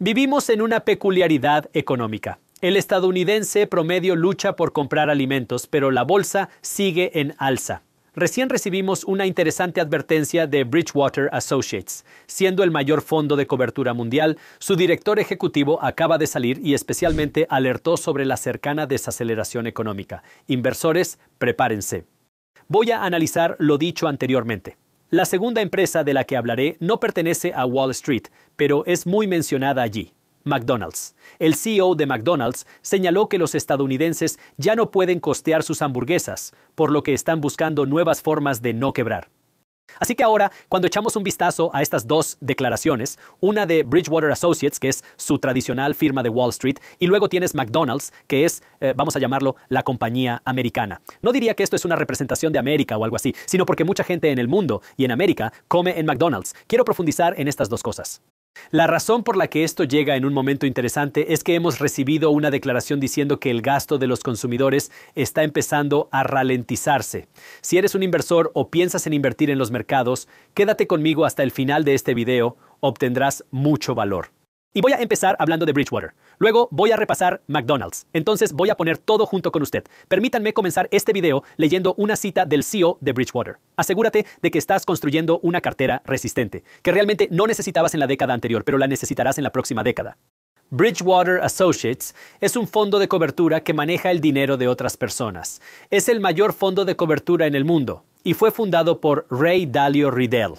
Vivimos en una peculiaridad económica. El estadounidense promedio lucha por comprar alimentos, pero la bolsa sigue en alza. Recién recibimos una interesante advertencia de Bridgewater Associates. Siendo el mayor fondo de cobertura mundial, su director ejecutivo acaba de salir y especialmente alertó sobre la cercana desaceleración económica. Inversores, prepárense. Voy a analizar lo dicho anteriormente. La segunda empresa de la que hablaré no pertenece a Wall Street, pero es muy mencionada allí. McDonald's. El CEO de McDonald's señaló que los estadounidenses ya no pueden costear sus hamburguesas, por lo que están buscando nuevas formas de no quebrar. Así que ahora, cuando echamos un vistazo a estas dos declaraciones, una de Bridgewater Associates, que es su tradicional firma de Wall Street, y luego tienes McDonald's, que es, eh, vamos a llamarlo, la compañía americana. No diría que esto es una representación de América o algo así, sino porque mucha gente en el mundo y en América come en McDonald's. Quiero profundizar en estas dos cosas. La razón por la que esto llega en un momento interesante es que hemos recibido una declaración diciendo que el gasto de los consumidores está empezando a ralentizarse. Si eres un inversor o piensas en invertir en los mercados, quédate conmigo hasta el final de este video, obtendrás mucho valor. Y voy a empezar hablando de Bridgewater. Luego voy a repasar McDonald's. Entonces voy a poner todo junto con usted. Permítanme comenzar este video leyendo una cita del CEO de Bridgewater. Asegúrate de que estás construyendo una cartera resistente, que realmente no necesitabas en la década anterior, pero la necesitarás en la próxima década. Bridgewater Associates es un fondo de cobertura que maneja el dinero de otras personas. Es el mayor fondo de cobertura en el mundo y fue fundado por Ray Dalio Riddell.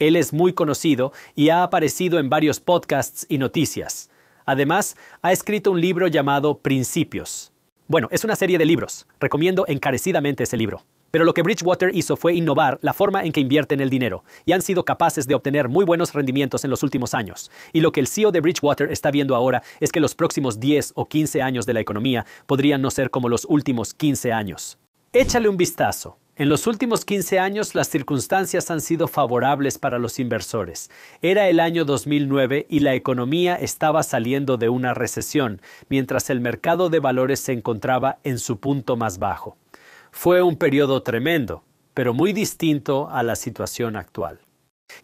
Él es muy conocido y ha aparecido en varios podcasts y noticias. Además, ha escrito un libro llamado Principios. Bueno, es una serie de libros. Recomiendo encarecidamente ese libro. Pero lo que Bridgewater hizo fue innovar la forma en que invierten el dinero, y han sido capaces de obtener muy buenos rendimientos en los últimos años. Y lo que el CEO de Bridgewater está viendo ahora es que los próximos 10 o 15 años de la economía podrían no ser como los últimos 15 años. Échale un vistazo. En los últimos 15 años las circunstancias han sido favorables para los inversores. Era el año 2009 y la economía estaba saliendo de una recesión, mientras el mercado de valores se encontraba en su punto más bajo. Fue un periodo tremendo, pero muy distinto a la situación actual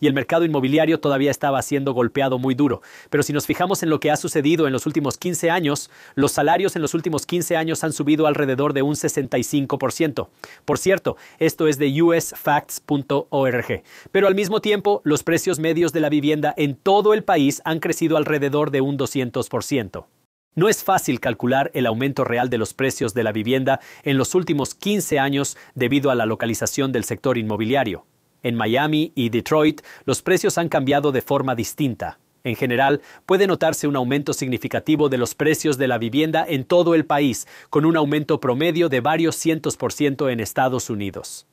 y el mercado inmobiliario todavía estaba siendo golpeado muy duro. Pero si nos fijamos en lo que ha sucedido en los últimos 15 años, los salarios en los últimos 15 años han subido alrededor de un 65%. Por cierto, esto es de usfacts.org. Pero al mismo tiempo, los precios medios de la vivienda en todo el país han crecido alrededor de un 200%. No es fácil calcular el aumento real de los precios de la vivienda en los últimos 15 años debido a la localización del sector inmobiliario. En Miami y Detroit, los precios han cambiado de forma distinta. En general, puede notarse un aumento significativo de los precios de la vivienda en todo el país, con un aumento promedio de varios cientos por ciento en Estados Unidos.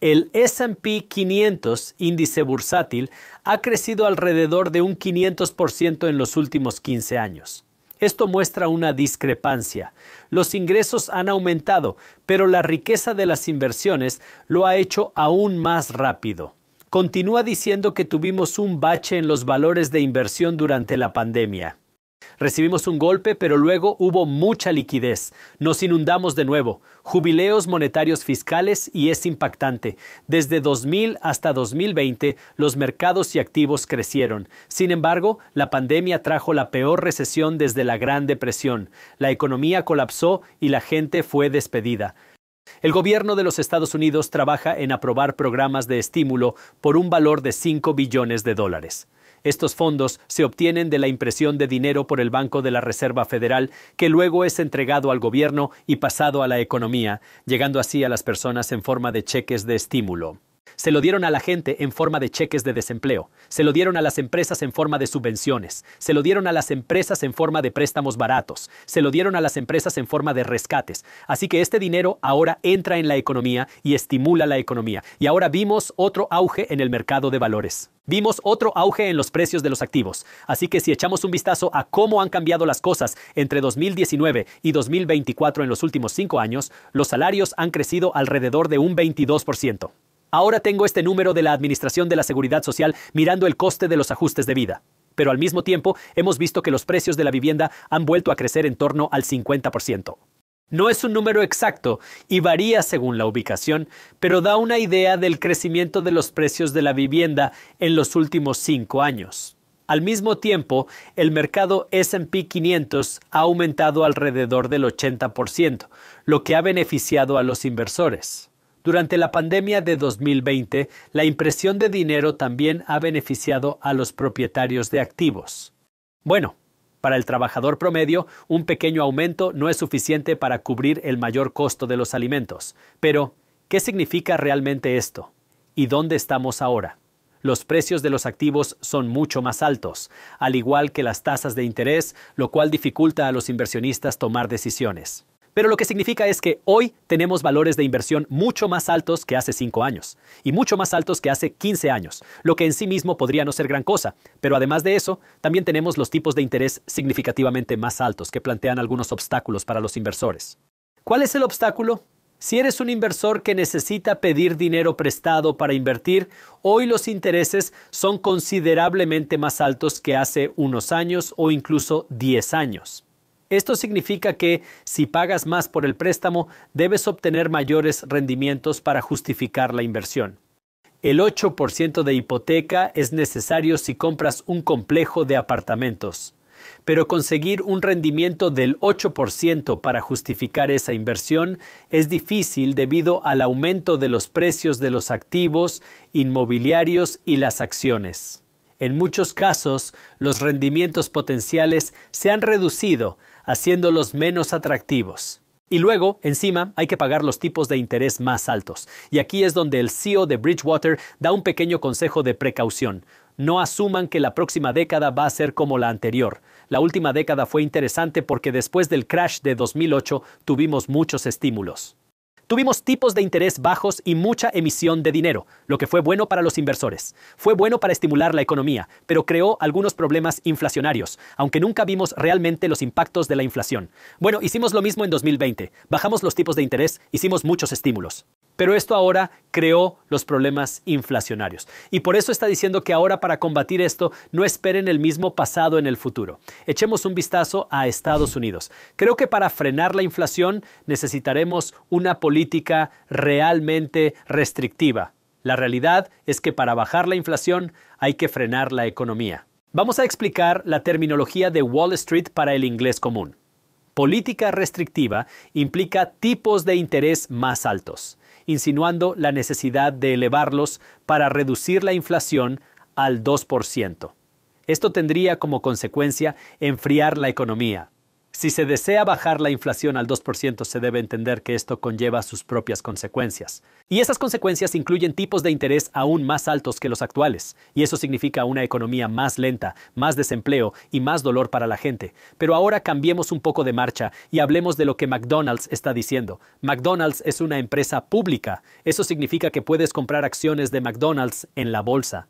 El SP 500, índice bursátil, ha crecido alrededor de un 500% en los últimos 15 años. Esto muestra una discrepancia. Los ingresos han aumentado, pero la riqueza de las inversiones lo ha hecho aún más rápido. Continúa diciendo que tuvimos un bache en los valores de inversión durante la pandemia. Recibimos un golpe, pero luego hubo mucha liquidez. Nos inundamos de nuevo. Jubileos monetarios fiscales y es impactante. Desde 2000 hasta 2020, los mercados y activos crecieron. Sin embargo, la pandemia trajo la peor recesión desde la Gran Depresión. La economía colapsó y la gente fue despedida. El gobierno de los Estados Unidos trabaja en aprobar programas de estímulo por un valor de 5 billones de dólares. Estos fondos se obtienen de la impresión de dinero por el Banco de la Reserva Federal, que luego es entregado al gobierno y pasado a la economía, llegando así a las personas en forma de cheques de estímulo. Se lo dieron a la gente en forma de cheques de desempleo, se lo dieron a las empresas en forma de subvenciones, se lo dieron a las empresas en forma de préstamos baratos, se lo dieron a las empresas en forma de rescates. Así que este dinero ahora entra en la economía y estimula la economía. Y ahora vimos otro auge en el mercado de valores. Vimos otro auge en los precios de los activos. Así que si echamos un vistazo a cómo han cambiado las cosas entre 2019 y 2024 en los últimos cinco años, los salarios han crecido alrededor de un 22%. Ahora tengo este número de la Administración de la Seguridad Social mirando el coste de los ajustes de vida. Pero al mismo tiempo hemos visto que los precios de la vivienda han vuelto a crecer en torno al 50%. No es un número exacto y varía según la ubicación, pero da una idea del crecimiento de los precios de la vivienda en los últimos cinco años. Al mismo tiempo, el mercado SP 500 ha aumentado alrededor del 80%, lo que ha beneficiado a los inversores. Durante la pandemia de 2020, la impresión de dinero también ha beneficiado a los propietarios de activos. Bueno, para el trabajador promedio, un pequeño aumento no es suficiente para cubrir el mayor costo de los alimentos. Pero, ¿qué significa realmente esto? ¿Y dónde estamos ahora? Los precios de los activos son mucho más altos, al igual que las tasas de interés, lo cual dificulta a los inversionistas tomar decisiones. Pero lo que significa es que hoy tenemos valores de inversión mucho más altos que hace 5 años y mucho más altos que hace 15 años, lo que en sí mismo podría no ser gran cosa. Pero además de eso, también tenemos los tipos de interés significativamente más altos que plantean algunos obstáculos para los inversores. ¿Cuál es el obstáculo? Si eres un inversor que necesita pedir dinero prestado para invertir, hoy los intereses son considerablemente más altos que hace unos años o incluso 10 años. Esto significa que si pagas más por el préstamo, debes obtener mayores rendimientos para justificar la inversión. El 8% de hipoteca es necesario si compras un complejo de apartamentos, pero conseguir un rendimiento del 8% para justificar esa inversión es difícil debido al aumento de los precios de los activos inmobiliarios y las acciones. En muchos casos, los rendimientos potenciales se han reducido haciéndolos menos atractivos. Y luego, encima, hay que pagar los tipos de interés más altos. Y aquí es donde el CEO de Bridgewater da un pequeño consejo de precaución. No asuman que la próxima década va a ser como la anterior. La última década fue interesante porque después del crash de 2008 tuvimos muchos estímulos. Tuvimos tipos de interés bajos y mucha emisión de dinero, lo que fue bueno para los inversores. Fue bueno para estimular la economía, pero creó algunos problemas inflacionarios, aunque nunca vimos realmente los impactos de la inflación. Bueno, hicimos lo mismo en 2020. Bajamos los tipos de interés, hicimos muchos estímulos. Pero esto ahora creó los problemas inflacionarios. Y por eso está diciendo que ahora para combatir esto no esperen el mismo pasado en el futuro. Echemos un vistazo a Estados Unidos. Creo que para frenar la inflación necesitaremos una política realmente restrictiva. La realidad es que para bajar la inflación hay que frenar la economía. Vamos a explicar la terminología de Wall Street para el inglés común. Política restrictiva implica tipos de interés más altos insinuando la necesidad de elevarlos para reducir la inflación al 2%. Esto tendría como consecuencia enfriar la economía, si se desea bajar la inflación al 2%, se debe entender que esto conlleva sus propias consecuencias. Y esas consecuencias incluyen tipos de interés aún más altos que los actuales. Y eso significa una economía más lenta, más desempleo y más dolor para la gente. Pero ahora cambiemos un poco de marcha y hablemos de lo que McDonald's está diciendo. McDonald's es una empresa pública. Eso significa que puedes comprar acciones de McDonald's en la bolsa.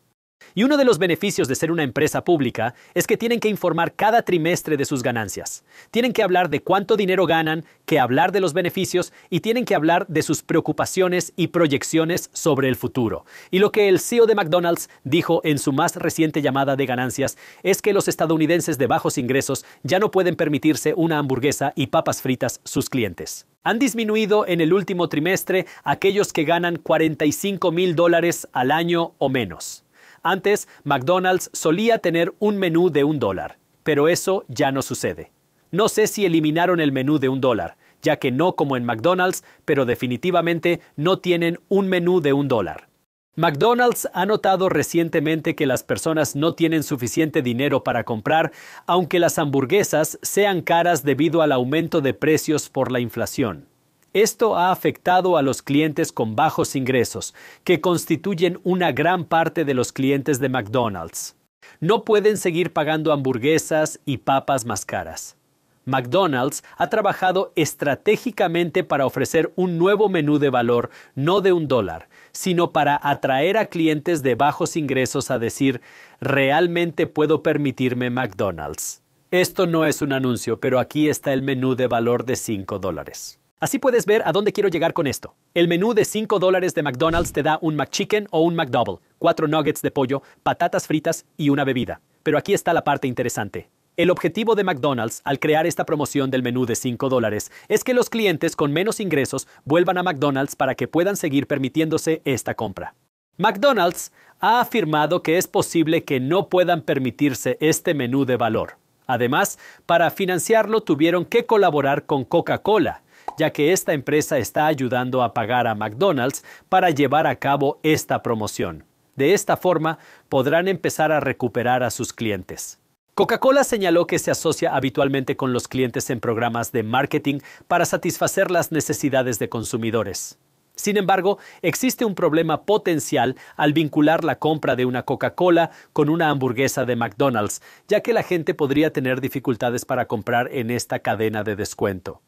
Y uno de los beneficios de ser una empresa pública es que tienen que informar cada trimestre de sus ganancias. Tienen que hablar de cuánto dinero ganan, que hablar de los beneficios y tienen que hablar de sus preocupaciones y proyecciones sobre el futuro. Y lo que el CEO de McDonald's dijo en su más reciente llamada de ganancias es que los estadounidenses de bajos ingresos ya no pueden permitirse una hamburguesa y papas fritas sus clientes. Han disminuido en el último trimestre aquellos que ganan 45 mil dólares al año o menos. Antes, McDonald's solía tener un menú de un dólar, pero eso ya no sucede. No sé si eliminaron el menú de un dólar, ya que no como en McDonald's, pero definitivamente no tienen un menú de un dólar. McDonald's ha notado recientemente que las personas no tienen suficiente dinero para comprar, aunque las hamburguesas sean caras debido al aumento de precios por la inflación. Esto ha afectado a los clientes con bajos ingresos, que constituyen una gran parte de los clientes de McDonald's. No pueden seguir pagando hamburguesas y papas más caras. McDonald's ha trabajado estratégicamente para ofrecer un nuevo menú de valor, no de un dólar, sino para atraer a clientes de bajos ingresos a decir, realmente puedo permitirme McDonald's. Esto no es un anuncio, pero aquí está el menú de valor de 5 dólares. Así puedes ver a dónde quiero llegar con esto. El menú de 5 dólares de McDonald's te da un McChicken o un McDouble, cuatro nuggets de pollo, patatas fritas y una bebida. Pero aquí está la parte interesante. El objetivo de McDonald's al crear esta promoción del menú de 5 dólares es que los clientes con menos ingresos vuelvan a McDonald's para que puedan seguir permitiéndose esta compra. McDonald's ha afirmado que es posible que no puedan permitirse este menú de valor. Además, para financiarlo tuvieron que colaborar con Coca-Cola, ya que esta empresa está ayudando a pagar a McDonald's para llevar a cabo esta promoción. De esta forma, podrán empezar a recuperar a sus clientes. Coca-Cola señaló que se asocia habitualmente con los clientes en programas de marketing para satisfacer las necesidades de consumidores. Sin embargo, existe un problema potencial al vincular la compra de una Coca-Cola con una hamburguesa de McDonald's, ya que la gente podría tener dificultades para comprar en esta cadena de descuento.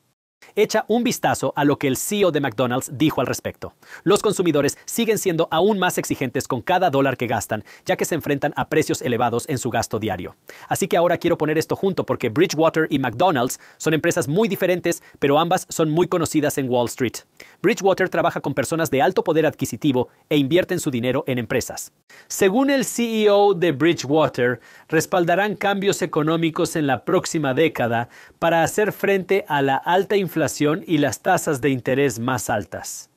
Echa un vistazo a lo que el CEO de McDonald's dijo al respecto. Los consumidores siguen siendo aún más exigentes con cada dólar que gastan, ya que se enfrentan a precios elevados en su gasto diario. Así que ahora quiero poner esto junto porque Bridgewater y McDonald's son empresas muy diferentes, pero ambas son muy conocidas en Wall Street. Bridgewater trabaja con personas de alto poder adquisitivo e invierten su dinero en empresas. Según el CEO de Bridgewater, respaldarán cambios económicos en la próxima década para hacer frente a la alta inflación inflación y las tasas de interés más altas.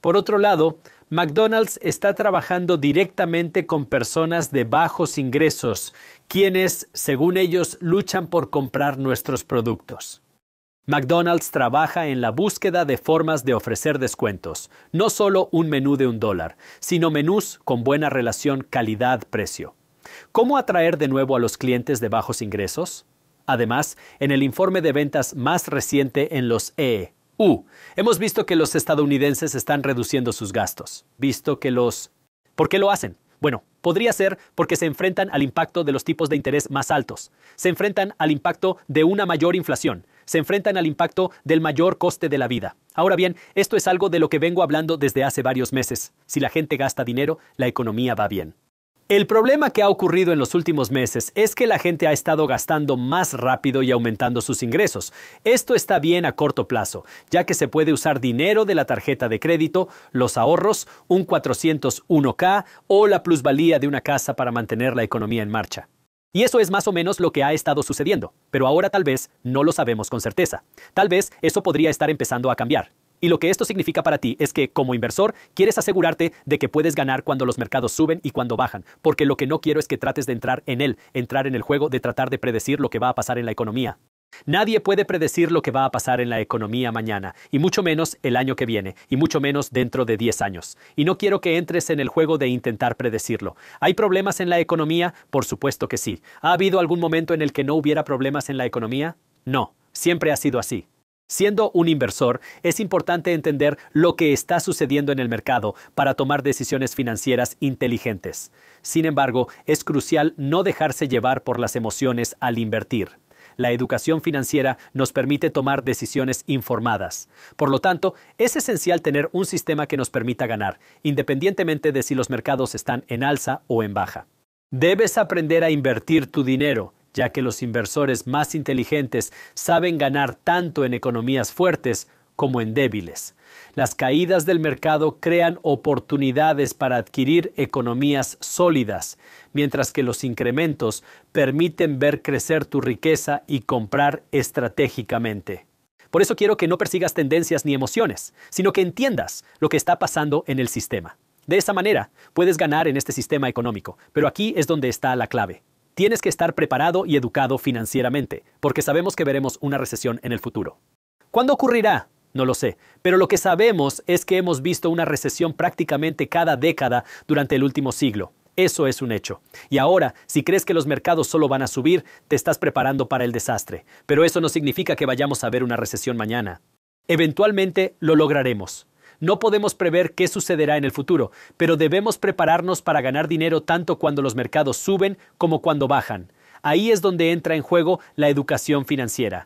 Por otro lado, McDonald's está trabajando directamente con personas de bajos ingresos, quienes, según ellos, luchan por comprar nuestros productos. McDonald's trabaja en la búsqueda de formas de ofrecer descuentos, no solo un menú de un dólar, sino menús con buena relación calidad-precio. ¿Cómo atraer de nuevo a los clientes de bajos ingresos? Además, en el informe de ventas más reciente en los EU, hemos visto que los estadounidenses están reduciendo sus gastos, visto que los... ¿Por qué lo hacen? Bueno, podría ser porque se enfrentan al impacto de los tipos de interés más altos, se enfrentan al impacto de una mayor inflación, se enfrentan al impacto del mayor coste de la vida. Ahora bien, esto es algo de lo que vengo hablando desde hace varios meses. Si la gente gasta dinero, la economía va bien. El problema que ha ocurrido en los últimos meses es que la gente ha estado gastando más rápido y aumentando sus ingresos. Esto está bien a corto plazo, ya que se puede usar dinero de la tarjeta de crédito, los ahorros, un 401k o la plusvalía de una casa para mantener la economía en marcha. Y eso es más o menos lo que ha estado sucediendo, pero ahora tal vez no lo sabemos con certeza. Tal vez eso podría estar empezando a cambiar. Y lo que esto significa para ti es que como inversor quieres asegurarte de que puedes ganar cuando los mercados suben y cuando bajan, porque lo que no quiero es que trates de entrar en él, entrar en el juego de tratar de predecir lo que va a pasar en la economía. Nadie puede predecir lo que va a pasar en la economía mañana, y mucho menos el año que viene, y mucho menos dentro de 10 años. Y no quiero que entres en el juego de intentar predecirlo. ¿Hay problemas en la economía? Por supuesto que sí. ¿Ha habido algún momento en el que no hubiera problemas en la economía? No, siempre ha sido así. Siendo un inversor, es importante entender lo que está sucediendo en el mercado para tomar decisiones financieras inteligentes. Sin embargo, es crucial no dejarse llevar por las emociones al invertir. La educación financiera nos permite tomar decisiones informadas. Por lo tanto, es esencial tener un sistema que nos permita ganar, independientemente de si los mercados están en alza o en baja. Debes aprender a invertir tu dinero ya que los inversores más inteligentes saben ganar tanto en economías fuertes como en débiles. Las caídas del mercado crean oportunidades para adquirir economías sólidas, mientras que los incrementos permiten ver crecer tu riqueza y comprar estratégicamente. Por eso quiero que no persigas tendencias ni emociones, sino que entiendas lo que está pasando en el sistema. De esa manera, puedes ganar en este sistema económico, pero aquí es donde está la clave. Tienes que estar preparado y educado financieramente, porque sabemos que veremos una recesión en el futuro. ¿Cuándo ocurrirá? No lo sé, pero lo que sabemos es que hemos visto una recesión prácticamente cada década durante el último siglo. Eso es un hecho. Y ahora, si crees que los mercados solo van a subir, te estás preparando para el desastre. Pero eso no significa que vayamos a ver una recesión mañana. Eventualmente lo lograremos. No podemos prever qué sucederá en el futuro, pero debemos prepararnos para ganar dinero tanto cuando los mercados suben como cuando bajan. Ahí es donde entra en juego la educación financiera.